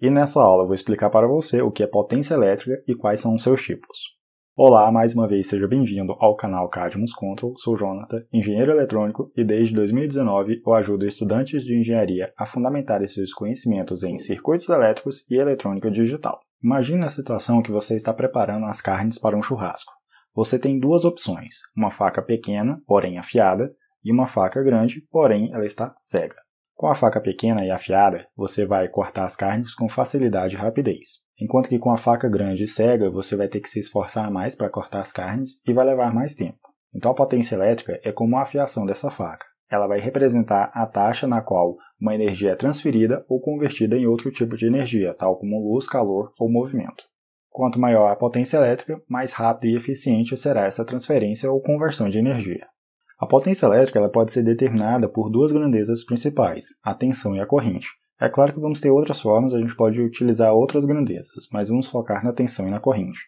E nessa aula eu vou explicar para você o que é potência elétrica e quais são os seus tipos. Olá, mais uma vez seja bem-vindo ao canal Cadmus Control. Sou Jonathan, engenheiro eletrônico e desde 2019 eu ajudo estudantes de engenharia a fundamentarem seus conhecimentos em circuitos elétricos e eletrônica digital. Imagina a situação que você está preparando as carnes para um churrasco. Você tem duas opções: uma faca pequena, porém afiada, e uma faca grande, porém ela está cega. Com a faca pequena e afiada, você vai cortar as carnes com facilidade e rapidez, enquanto que com a faca grande e cega, você vai ter que se esforçar mais para cortar as carnes e vai levar mais tempo. Então a potência elétrica é como a afiação dessa faca. Ela vai representar a taxa na qual uma energia é transferida ou convertida em outro tipo de energia, tal como luz, calor ou movimento. Quanto maior a potência elétrica, mais rápido e eficiente será essa transferência ou conversão de energia. A potência elétrica ela pode ser determinada por duas grandezas principais, a tensão e a corrente. É claro que vamos ter outras formas, a gente pode utilizar outras grandezas, mas vamos focar na tensão e na corrente.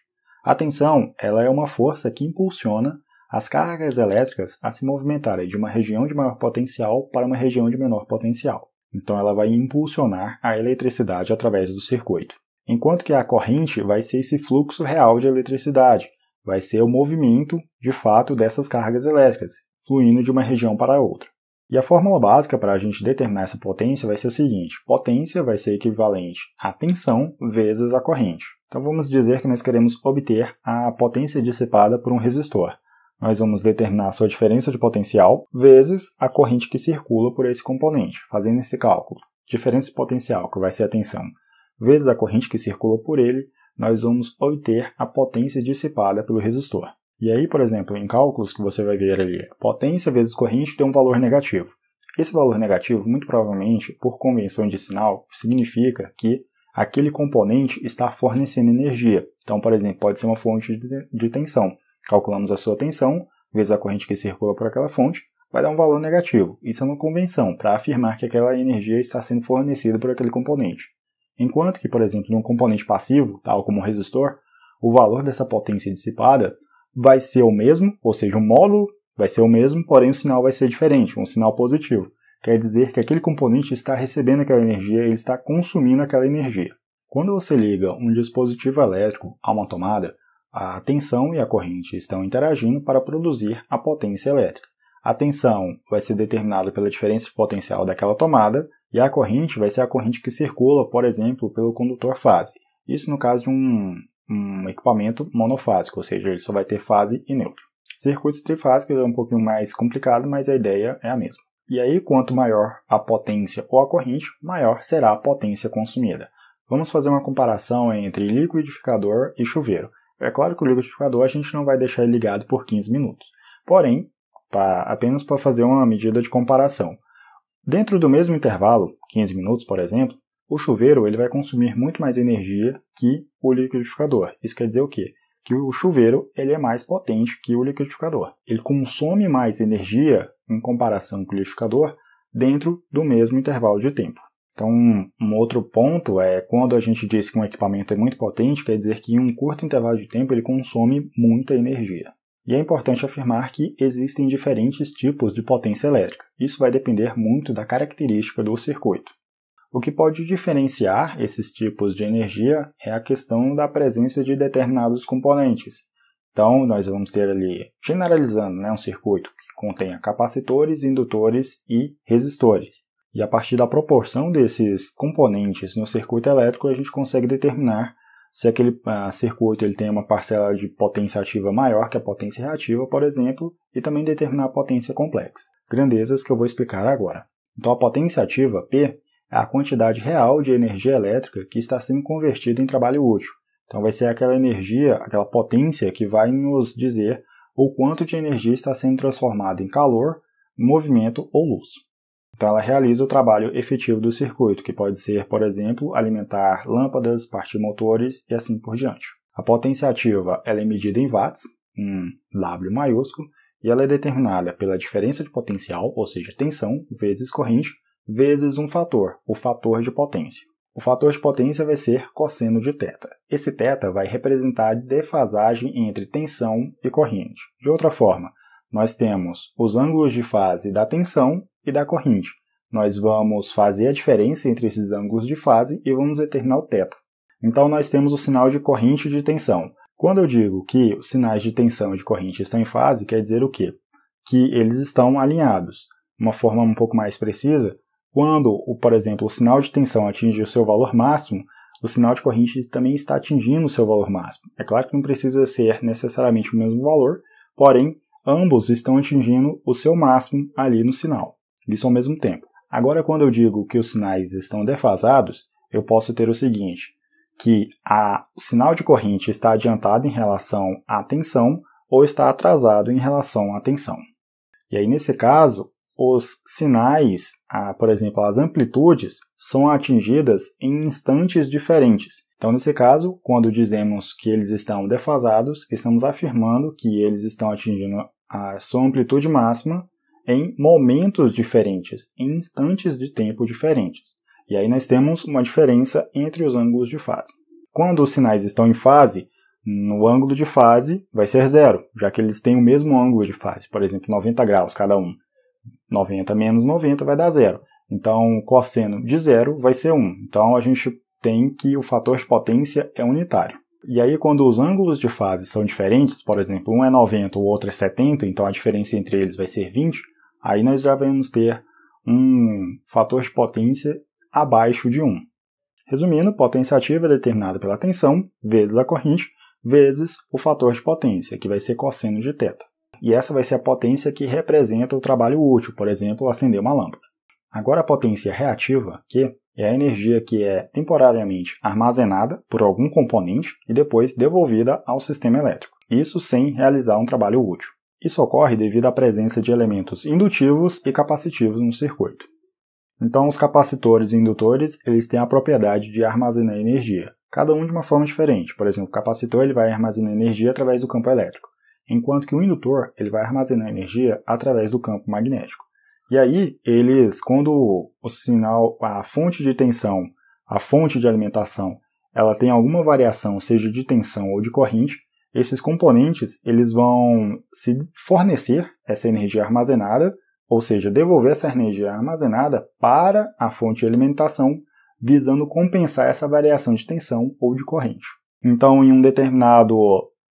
A tensão ela é uma força que impulsiona as cargas elétricas a se movimentarem de uma região de maior potencial para uma região de menor potencial. Então ela vai impulsionar a eletricidade através do circuito. Enquanto que a corrente vai ser esse fluxo real de eletricidade, vai ser o movimento de fato dessas cargas elétricas, fluindo de uma região para outra. E a fórmula básica para a gente determinar essa potência vai ser o seguinte: potência vai ser equivalente à tensão vezes a corrente. Então vamos dizer que nós queremos obter a potência dissipada por um resistor. Nós vamos determinar a sua diferença de potencial vezes a corrente que circula por esse componente, fazendo esse cálculo. Diferença de potencial, que vai ser a tensão, vezes a corrente que circula por ele, nós vamos obter a potência dissipada pelo resistor. E aí, por exemplo, em cálculos que você vai ver ali, potência vezes corrente tem um valor negativo. Esse valor negativo, muito provavelmente, por convenção de sinal, significa que aquele componente está fornecendo energia. Então, por exemplo, pode ser uma fonte de tensão. Calculamos a sua tensão vezes a corrente que circula por aquela fonte, vai dar um valor negativo. Isso é uma convenção para afirmar que aquela energia está sendo fornecida por aquele componente. Enquanto que, por exemplo, num componente passivo, tal como um resistor, o valor dessa potência dissipada vai ser o mesmo, ou seja, o módulo vai ser o mesmo, porém o sinal vai ser diferente, um sinal positivo. Quer dizer que aquele componente está recebendo aquela energia, ele está consumindo aquela energia. Quando você liga um dispositivo elétrico a uma tomada, a tensão e a corrente estão interagindo para produzir a potência elétrica. A tensão vai ser determinada pela diferença de potencial daquela tomada e a corrente vai ser a corrente que circula, por exemplo, pelo condutor fase. Isso no caso de um um equipamento monofásico, ou seja, ele só vai ter fase e neutro. Circuitos trifásicos é um pouquinho mais complicado, mas a ideia é a mesma. E aí, quanto maior a potência ou a corrente, maior será a potência consumida. Vamos fazer uma comparação entre liquidificador e chuveiro. É claro que o liquidificador a gente não vai deixar ele ligado por 15 minutos. Porém, pra, apenas para fazer uma medida de comparação. Dentro do mesmo intervalo, 15 minutos, por exemplo, o chuveiro ele vai consumir muito mais energia que o liquidificador. Isso quer dizer o quê? Que o chuveiro ele é mais potente que o liquidificador. Ele consome mais energia em comparação com o liquidificador dentro do mesmo intervalo de tempo. Então, um outro ponto é quando a gente diz que um equipamento é muito potente, quer dizer que em um curto intervalo de tempo ele consome muita energia. E é importante afirmar que existem diferentes tipos de potência elétrica. Isso vai depender muito da característica do circuito. O que pode diferenciar esses tipos de energia é a questão da presença de determinados componentes. Então, nós vamos ter ali, generalizando, né, um circuito que contenha capacitores, indutores e resistores. E a partir da proporção desses componentes no circuito elétrico, a gente consegue determinar se aquele ah, circuito ele tem uma parcela de potência ativa maior que a potência reativa, por exemplo, e também determinar a potência complexa. Grandezas que eu vou explicar agora. Então, a potência ativa, P, é a quantidade real de energia elétrica que está sendo convertida em trabalho útil. Então, vai ser aquela energia, aquela potência que vai nos dizer o quanto de energia está sendo transformada em calor, movimento ou luz. Então, ela realiza o trabalho efetivo do circuito, que pode ser, por exemplo, alimentar lâmpadas, partir motores e assim por diante. A potência ativa ela é medida em watts, um W maiúsculo, e ela é determinada pela diferença de potencial, ou seja, tensão, vezes corrente, vezes um fator, o fator de potência. O fator de potência vai ser cosseno de θ. Esse θ vai representar a defasagem entre tensão e corrente. De outra forma, nós temos os ângulos de fase da tensão e da corrente. Nós vamos fazer a diferença entre esses ângulos de fase e vamos determinar o θ. Então nós temos o sinal de corrente e de tensão. Quando eu digo que os sinais de tensão e de corrente estão em fase, quer dizer o quê? Que eles estão alinhados. Uma forma um pouco mais precisa, quando, por exemplo, o sinal de tensão atinge o seu valor máximo, o sinal de corrente também está atingindo o seu valor máximo. É claro que não precisa ser necessariamente o mesmo valor, porém, ambos estão atingindo o seu máximo ali no sinal. Isso ao mesmo tempo. Agora, quando eu digo que os sinais estão defasados, eu posso ter o seguinte, que a, o sinal de corrente está adiantado em relação à tensão ou está atrasado em relação à tensão. E aí, nesse caso, os sinais, a, por exemplo, as amplitudes, são atingidas em instantes diferentes. Então, nesse caso, quando dizemos que eles estão defasados, estamos afirmando que eles estão atingindo a sua amplitude máxima em momentos diferentes, em instantes de tempo diferentes. E aí nós temos uma diferença entre os ângulos de fase. Quando os sinais estão em fase, no ângulo de fase vai ser zero, já que eles têm o mesmo ângulo de fase, por exemplo, 90 graus cada um. 90 menos 90 vai dar zero. Então, o cosseno de zero vai ser 1. Então, a gente tem que o fator de potência é unitário. E aí, quando os ângulos de fase são diferentes, por exemplo, um é 90, o outro é 70, então a diferença entre eles vai ser 20, aí nós já vamos ter um fator de potência abaixo de 1. Resumindo, potência ativa é determinada pela tensão vezes a corrente vezes o fator de potência, que vai ser cosseno de θ e essa vai ser a potência que representa o trabalho útil, por exemplo, acender uma lâmpada. Agora, a potência reativa, que é a energia que é temporariamente armazenada por algum componente e depois devolvida ao sistema elétrico, isso sem realizar um trabalho útil. Isso ocorre devido à presença de elementos indutivos e capacitivos no circuito. Então, os capacitores e indutores eles têm a propriedade de armazenar energia, cada um de uma forma diferente. Por exemplo, o capacitor ele vai armazenar energia através do campo elétrico enquanto que o indutor ele vai armazenar energia através do campo magnético. E aí, eles, quando o sinal, a fonte de tensão, a fonte de alimentação, ela tem alguma variação, seja de tensão ou de corrente, esses componentes eles vão se fornecer essa energia armazenada, ou seja, devolver essa energia armazenada para a fonte de alimentação, visando compensar essa variação de tensão ou de corrente. Então, em um determinado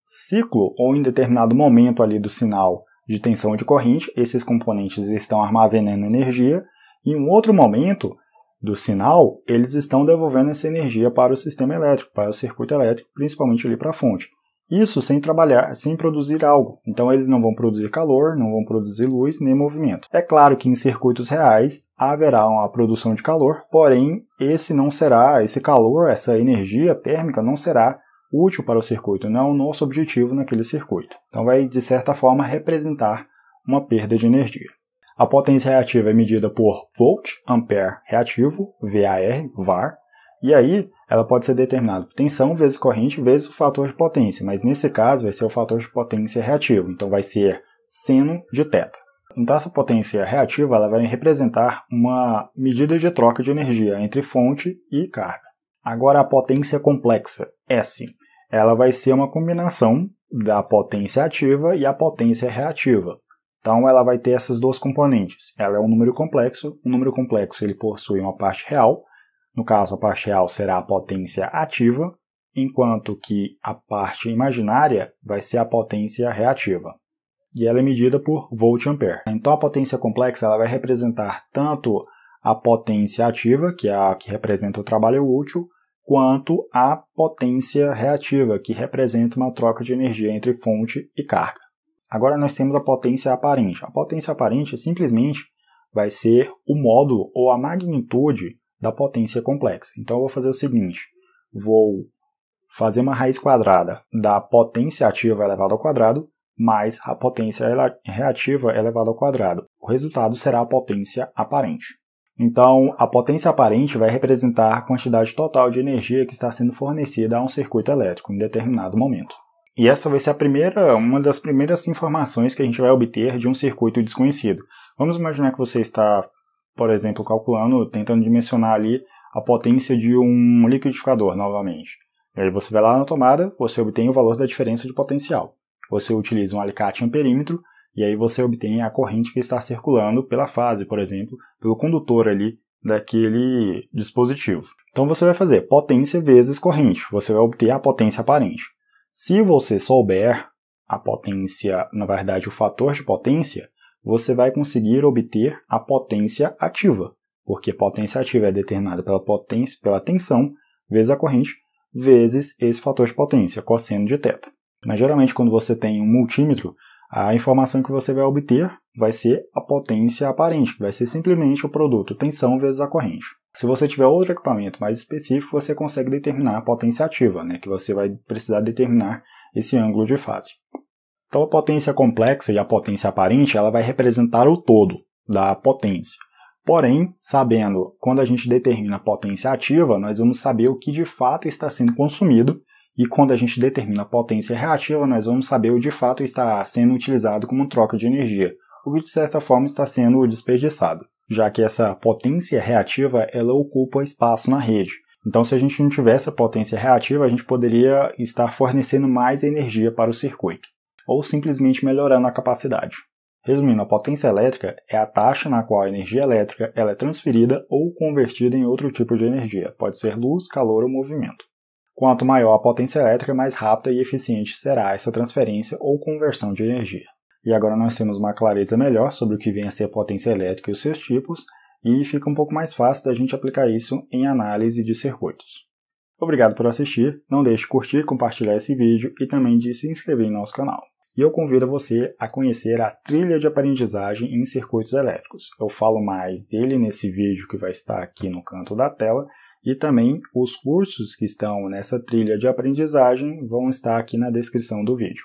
ciclo ou em determinado momento ali do sinal de tensão de corrente, esses componentes estão armazenando energia, e em um outro momento do sinal, eles estão devolvendo essa energia para o sistema elétrico, para o circuito elétrico, principalmente ali para a fonte. Isso sem trabalhar, sem produzir algo. Então eles não vão produzir calor, não vão produzir luz nem movimento. É claro que em circuitos reais haverá uma produção de calor, porém esse não será, esse calor, essa energia térmica não será útil para o circuito, não é o nosso objetivo naquele circuito. Então vai, de certa forma, representar uma perda de energia. A potência reativa é medida por volt ampere reativo, VAR, VAR, e aí ela pode ser determinada por tensão vezes corrente vezes o fator de potência, mas nesse caso vai ser o fator de potência reativo, então vai ser seno de θ. Então essa potência reativa ela vai representar uma medida de troca de energia entre fonte e carga. Agora a potência complexa, S ela vai ser uma combinação da potência ativa e a potência reativa. Então ela vai ter essas duas componentes. Ela é um número complexo, um número complexo ele possui uma parte real, no caso a parte real será a potência ativa, enquanto que a parte imaginária vai ser a potência reativa. E ela é medida por volt-ampere. Então a potência complexa ela vai representar tanto a potência ativa, que é a que representa o trabalho útil, quanto à potência reativa, que representa uma troca de energia entre fonte e carga. Agora nós temos a potência aparente. A potência aparente simplesmente vai ser o módulo ou a magnitude da potência complexa. Então eu vou fazer o seguinte, vou fazer uma raiz quadrada da potência ativa elevada ao quadrado mais a potência reativa elevada ao quadrado. O resultado será a potência aparente. Então, a potência aparente vai representar a quantidade total de energia que está sendo fornecida a um circuito elétrico em determinado momento. E essa vai ser a primeira, uma das primeiras informações que a gente vai obter de um circuito desconhecido. Vamos imaginar que você está, por exemplo, calculando, tentando dimensionar ali a potência de um liquidificador novamente. E aí você vai lá na tomada, você obtém o valor da diferença de potencial. Você utiliza um alicate amperímetro e aí você obtém a corrente que está circulando pela fase, por exemplo, pelo condutor ali daquele dispositivo. Então você vai fazer potência vezes corrente, você vai obter a potência aparente. Se você souber a potência, na verdade o fator de potência, você vai conseguir obter a potência ativa, porque potência ativa é determinada pela potência, pela tensão vezes a corrente vezes esse fator de potência, cosseno de θ. Mas geralmente quando você tem um multímetro, a informação que você vai obter vai ser a potência aparente, que vai ser simplesmente o produto tensão vezes a corrente. Se você tiver outro equipamento mais específico, você consegue determinar a potência ativa, né, que você vai precisar determinar esse ângulo de fase. Então a potência complexa e a potência aparente, ela vai representar o todo da potência. Porém, sabendo quando a gente determina a potência ativa, nós vamos saber o que de fato está sendo consumido e quando a gente determina a potência reativa, nós vamos saber o de fato está sendo utilizado como troca de energia, o que de certa forma está sendo desperdiçado, já que essa potência reativa ela ocupa espaço na rede. Então, se a gente não tivesse a potência reativa, a gente poderia estar fornecendo mais energia para o circuito, ou simplesmente melhorando a capacidade. Resumindo, a potência elétrica é a taxa na qual a energia elétrica ela é transferida ou convertida em outro tipo de energia, pode ser luz, calor ou movimento. Quanto maior a potência elétrica, mais rápida e eficiente será essa transferência ou conversão de energia. E agora nós temos uma clareza melhor sobre o que vem a ser a potência elétrica e os seus tipos, e fica um pouco mais fácil da gente aplicar isso em análise de circuitos. Obrigado por assistir, não deixe de curtir, compartilhar esse vídeo e também de se inscrever em nosso canal. E eu convido você a conhecer a trilha de aprendizagem em circuitos elétricos. Eu falo mais dele nesse vídeo que vai estar aqui no canto da tela, e também os cursos que estão nessa trilha de aprendizagem vão estar aqui na descrição do vídeo.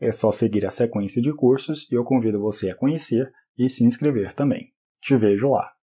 É só seguir a sequência de cursos e eu convido você a conhecer e se inscrever também. Te vejo lá!